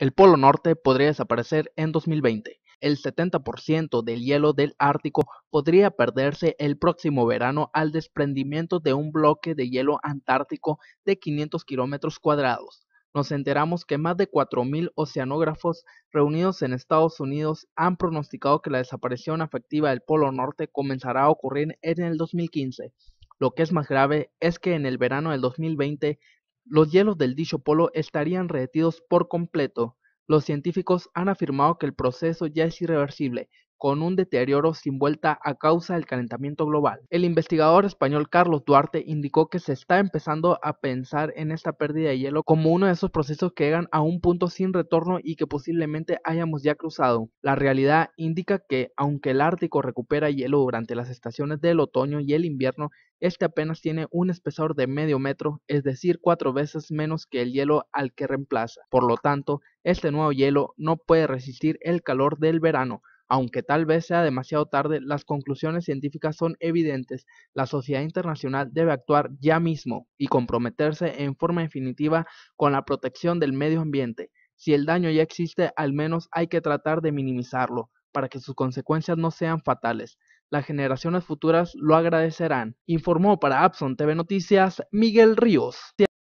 El Polo Norte podría desaparecer en 2020. El 70% del hielo del Ártico podría perderse el próximo verano al desprendimiento de un bloque de hielo antártico de 500 kilómetros cuadrados. Nos enteramos que más de 4.000 oceanógrafos reunidos en Estados Unidos han pronosticado que la desaparición afectiva del Polo Norte comenzará a ocurrir en el 2015. Lo que es más grave es que en el verano del 2020 los hielos del dicho polo estarían retidos por completo. Los científicos han afirmado que el proceso ya es irreversible con un deterioro sin vuelta a causa del calentamiento global. El investigador español Carlos Duarte indicó que se está empezando a pensar en esta pérdida de hielo como uno de esos procesos que llegan a un punto sin retorno y que posiblemente hayamos ya cruzado. La realidad indica que, aunque el Ártico recupera hielo durante las estaciones del otoño y el invierno, este apenas tiene un espesor de medio metro, es decir, cuatro veces menos que el hielo al que reemplaza. Por lo tanto, este nuevo hielo no puede resistir el calor del verano, aunque tal vez sea demasiado tarde, las conclusiones científicas son evidentes. La sociedad internacional debe actuar ya mismo y comprometerse en forma definitiva con la protección del medio ambiente. Si el daño ya existe, al menos hay que tratar de minimizarlo para que sus consecuencias no sean fatales. Las generaciones futuras lo agradecerán. Informó para Abson TV Noticias Miguel Ríos.